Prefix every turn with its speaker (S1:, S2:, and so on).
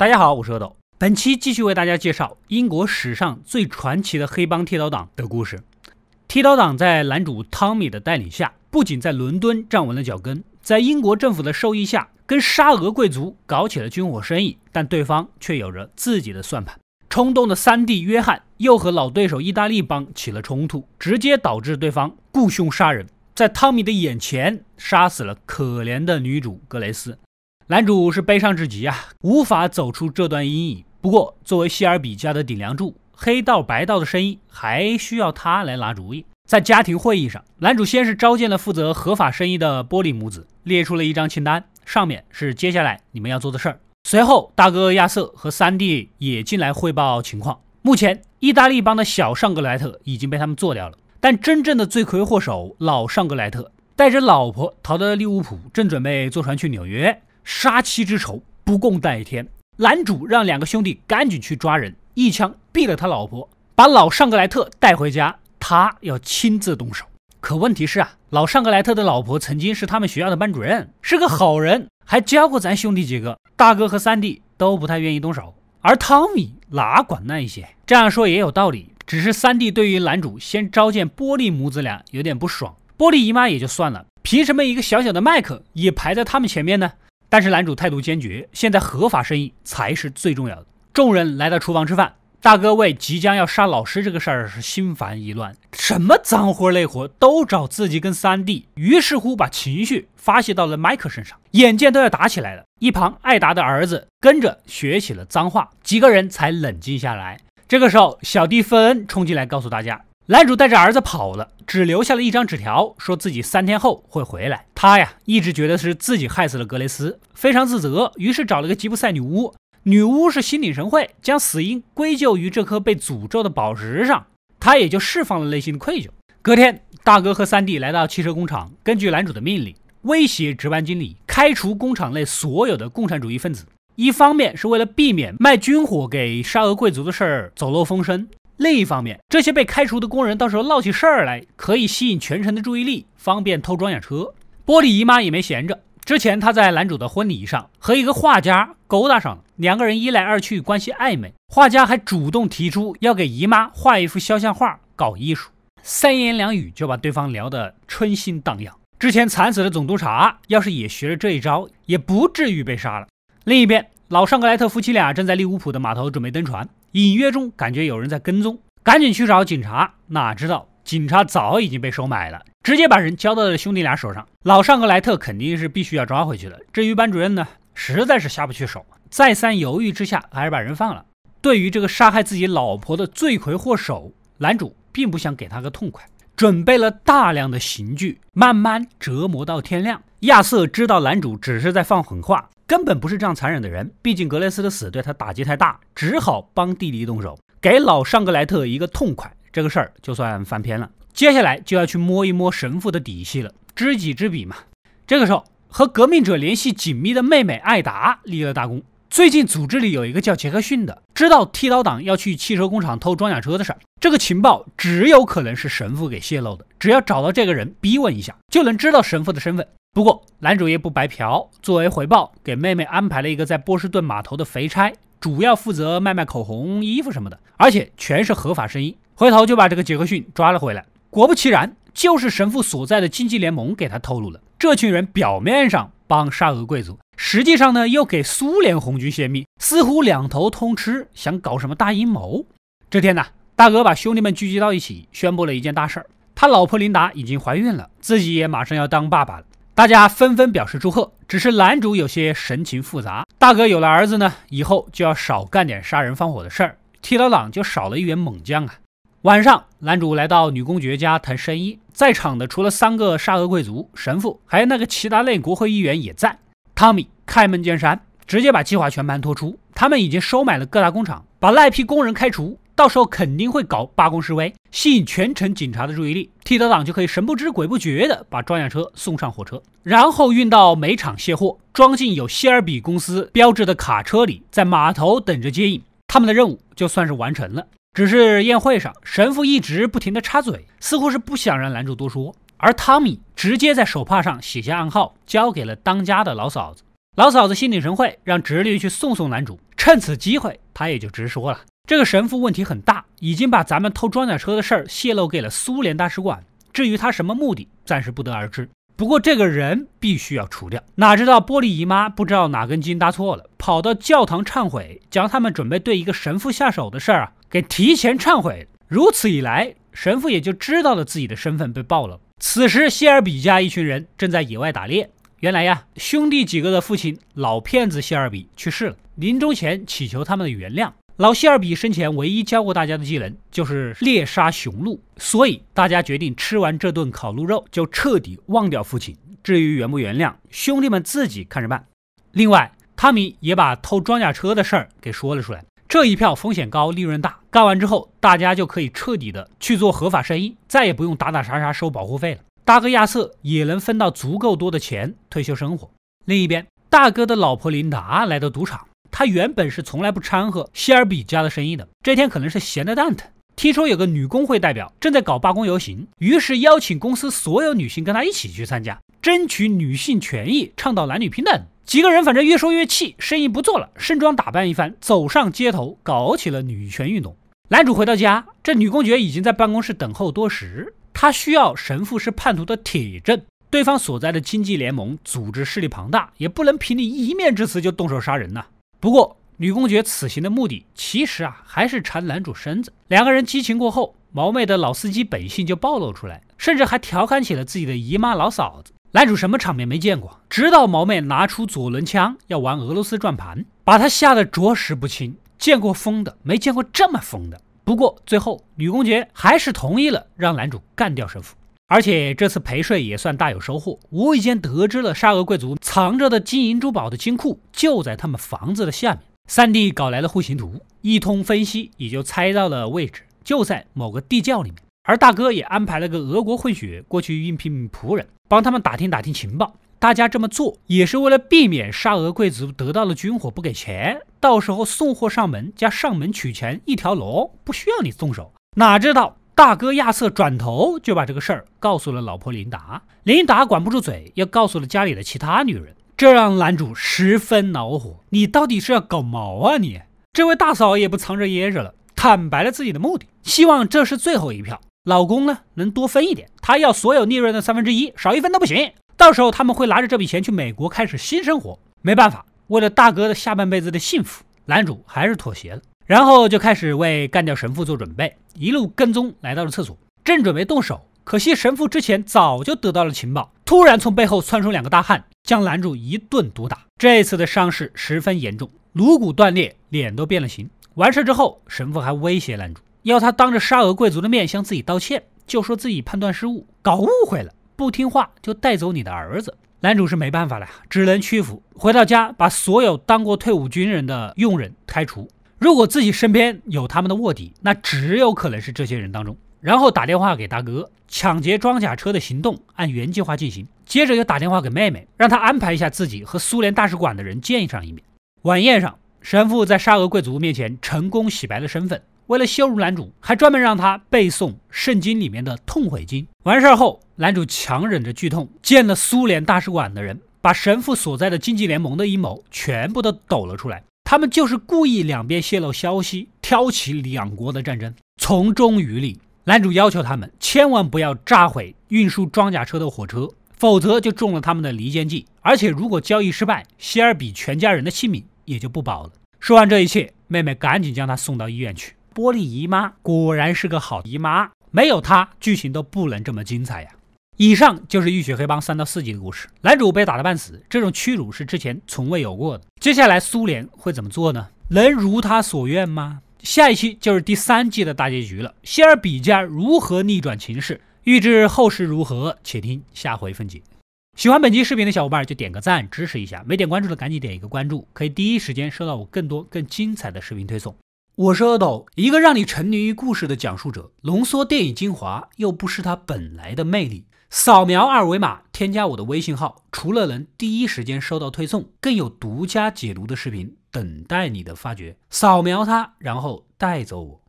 S1: 大家好，我是阿斗。本期继续为大家介绍英国史上最传奇的黑帮剃刀党的故事。剃刀党在男主汤米的带领下，不仅在伦敦站稳了脚跟，在英国政府的授意下，跟沙俄贵族搞起了军火生意。但对方却有着自己的算盘。冲动的三弟约翰又和老对手意大利帮起了冲突，直接导致对方雇凶杀人，在汤米的眼前杀死了可怜的女主格雷斯。男主是悲伤至极啊，无法走出这段阴影。不过，作为希尔比家的顶梁柱，黑道白道的生意还需要他来拿主意。在家庭会议上，男主先是召见了负责合法生意的波利母子，列出了一张清单，上面是接下来你们要做的事儿。随后，大哥亚瑟和三弟也进来汇报情况。目前，意大利帮的小上格莱特已经被他们做掉了，但真正的罪魁祸首老上格莱特带着老婆逃到利物浦，正准备坐船去纽约。杀妻之仇不共戴天，男主让两个兄弟赶紧去抓人，一枪毙了他老婆，把老尚格莱特带回家，他要亲自动手。可问题是啊，老尚格莱特的老婆曾经是他们学校的班主任，是个好人，还教过咱兄弟几个。大哥和三弟都不太愿意动手，而汤米哪管那一些？这样说也有道理，只是三弟对于男主先召见玻璃母子俩有点不爽。玻璃姨妈也就算了，凭什么一个小小的麦克也排在他们前面呢？但是男主态度坚决，现在合法生意才是最重要的。众人来到厨房吃饭，大哥为即将要杀老师这个事儿是心烦意乱，什么脏活累活都找自己跟三弟，于是乎把情绪发泄到了麦克身上，眼见都要打起来了。一旁艾达的儿子跟着学起了脏话，几个人才冷静下来。这个时候，小弟芬恩冲进来告诉大家。男主带着儿子跑了，只留下了一张纸条，说自己三天后会回来。他呀，一直觉得是自己害死了格雷斯，非常自责，于是找了个吉普赛女巫。女巫是心领神会，将死因归咎于这颗被诅咒的宝石上，他也就释放了内心的愧疚。隔天，大哥和三弟来到汽车工厂，根据男主的命令，威胁值班经理开除工厂内所有的共产主义分子。一方面是为了避免卖军火给沙俄贵族的事儿走漏风声。另一方面，这些被开除的工人到时候闹起事儿来，可以吸引全城的注意力，方便偷装甲车。玻璃姨妈也没闲着，之前她在男主的婚礼上和一个画家勾搭上了，两个人一来二去关系暧昧。画家还主动提出要给姨妈画一幅肖像画，搞艺术，三言两语就把对方聊得春心荡漾。之前惨死的总督察要是也学了这一招，也不至于被杀了。另一边，老尚格莱特夫妻俩正在利物浦的码头准备登船。隐约中感觉有人在跟踪，赶紧去找警察。哪知道警察早已经被收买了，直接把人交到了兄弟俩手上。老尚和莱特肯定是必须要抓回去的。至于班主任呢，实在是下不去手，再三犹豫之下，还是把人放了。对于这个杀害自己老婆的罪魁祸首，男主并不想给他个痛快，准备了大量的刑具，慢慢折磨到天亮。亚瑟知道男主只是在放狠话。根本不是这样残忍的人，毕竟格雷斯的死对他打击太大，只好帮弟弟动手，给老尚格莱特一个痛快，这个事儿就算翻篇了。接下来就要去摸一摸神父的底细了，知己知彼嘛。这个时候，和革命者联系紧密的妹妹艾达立了大功。最近组织里有一个叫杰克逊的，知道剃刀党要去汽车工厂偷装甲车的事儿，这个情报只有可能是神父给泄露的。只要找到这个人，逼问一下，就能知道神父的身份。不过男主也不白嫖，作为回报给妹妹安排了一个在波士顿码头的肥差，主要负责卖卖口红、衣服什么的，而且全是合法生意。回头就把这个杰克逊抓了回来。果不其然，就是神父所在的经济联盟给他透露了，这群人表面上帮沙俄贵族，实际上呢又给苏联红军泄密，似乎两头通吃，想搞什么大阴谋。这天呢，大哥把兄弟们聚集到一起，宣布了一件大事儿：他老婆琳达已经怀孕了，自己也马上要当爸爸了。大家纷纷表示祝贺，只是男主有些神情复杂。大哥有了儿子呢，以后就要少干点杀人放火的事儿。剃老朗就少了一员猛将啊。晚上，男主来到女公爵家谈生意，在场的除了三个沙俄贵族、神父，还有那个齐达内国会议员也在。汤米开门见山，直接把计划全盘托出。他们已经收买了各大工厂，把赖皮工人开除。到时候肯定会搞罢工示威，吸引全城警察的注意力，剃头党就可以神不知鬼不觉的把装甲车送上火车，然后运到煤场卸货，装进有希尔比公司标志的卡车里，在码头等着接应，他们的任务就算是完成了。只是宴会上，神父一直不停的插嘴，似乎是不想让男主多说，而汤米直接在手帕上写下暗号，交给了当家的老嫂子，老嫂子心领神会，让侄女去送送男主，趁此机会，他也就直说了。这个神父问题很大，已经把咱们偷装甲车的事儿泄露给了苏联大使馆。至于他什么目的，暂时不得而知。不过这个人必须要除掉。哪知道玻璃姨妈不知道哪根筋搭错了，跑到教堂忏悔，将他们准备对一个神父下手的事儿啊给提前忏悔如此一来，神父也就知道了自己的身份被爆了。此时，希尔比家一群人正在野外打猎。原来呀，兄弟几个的父亲老骗子希尔比去世了，临终前祈求他们的原谅。老希尔比生前唯一教过大家的技能就是猎杀雄鹿，所以大家决定吃完这顿烤鹿肉就彻底忘掉父亲。至于原不原谅，兄弟们自己看着办。另外，汤米也把偷装甲车的事儿给说了出来。这一票风险高，利润大，干完之后大家就可以彻底的去做合法生意，再也不用打打杀杀收保护费了。大哥亚瑟也能分到足够多的钱，退休生活。另一边，大哥的老婆琳达来到赌场。他原本是从来不掺和希尔比家的生意的。这天可能是闲得蛋疼，听说有个女工会代表正在搞罢工游行，于是邀请公司所有女性跟他一起去参加，争取女性权益，倡导男女平等。几个人反正越说越气，生意不做了，盛装打扮一番，走上街头，搞起了女权运动。男主回到家，这女公爵已经在办公室等候多时，她需要神父是叛徒的铁证。对方所在的经济联盟组织势力庞大，也不能凭你一面之词就动手杀人呐。不过，女公爵此行的目的其实啊，还是馋男主身子。两个人激情过后，毛妹的老司机本性就暴露出来，甚至还调侃起了自己的姨妈老嫂子。男主什么场面没见过，直到毛妹拿出左轮枪要玩俄罗斯转盘，把他吓得着实不轻。见过疯的，没见过这么疯的。不过最后，女公爵还是同意了，让男主干掉神父。而且这次陪睡也算大有收获，无意间得知了沙俄贵族藏着的金银珠宝的金库就在他们房子的下面。三弟搞来了户型图，一通分析也就猜到了位置，就在某个地窖里面。而大哥也安排了个俄国混血过去应聘仆人，帮他们打听打听情报。大家这么做也是为了避免沙俄贵族得到了军火不给钱，到时候送货上门加上门取钱一条龙，不需要你动手。哪知道？大哥亚瑟转头就把这个事儿告诉了老婆琳达，琳达管不住嘴，又告诉了家里的其他女人，这让男主十分恼火。你到底是要搞毛啊你？这位大嫂也不藏着掖着了，坦白了自己的目的，希望这是最后一票，老公呢能多分一点，他要所有利润的三分之一，少一分都不行。到时候他们会拿着这笔钱去美国开始新生活。没办法，为了大哥的下半辈子的幸福，男主还是妥协了。然后就开始为干掉神父做准备，一路跟踪来到了厕所，正准备动手，可惜神父之前早就得到了情报，突然从背后窜出两个大汉，将男主一顿毒打。这次的伤势十分严重，颅骨断裂，脸都变了形。完事之后，神父还威胁男主，要他当着沙俄贵族的面向自己道歉，就说自己判断失误，搞误会了。不听话就带走你的儿子。男主是没办法了，只能屈服。回到家，把所有当过退伍军人的佣人开除。如果自己身边有他们的卧底，那只有可能是这些人当中。然后打电话给大哥，抢劫装甲车的行动按原计划进行。接着又打电话给妹妹，让他安排一下自己和苏联大使馆的人见上一面。晚宴上，神父在沙俄贵族面前成功洗白了身份。为了羞辱男主，还专门让他背诵圣经里面的《痛悔经》。完事儿后，男主强忍着剧痛见了苏联大使馆的人，把神父所在的经济联盟的阴谋全部都抖了出来。他们就是故意两边泄露消息，挑起两国的战争，从中渔利。男主要求他们千万不要炸毁运输装甲车的火车，否则就中了他们的离间计。而且如果交易失败，希尔比全家人的性命也就不保了。说完这一切，妹妹赶紧将他送到医院去。玻璃姨妈果然是个好姨妈，没有她，剧情都不能这么精彩呀。以上就是《浴血黑帮》三到四集的故事。男主被打得半死，这种屈辱是之前从未有过的。接下来苏联会怎么做呢？能如他所愿吗？下一期就是第三季的大结局了，希尔比加如何逆转情势？欲知后事如何，且听下回分解。喜欢本期视频的小伙伴就点个赞支持一下，没点关注的赶紧点一个关注，可以第一时间收到我更多更精彩的视频推送。我是阿斗，一个让你沉迷于故事的讲述者，浓缩电影精华又不失它本来的魅力。扫描二维码添加我的微信号，除了能第一时间收到推送，更有独家解读的视频等待你的发掘。扫描它，然后带走我。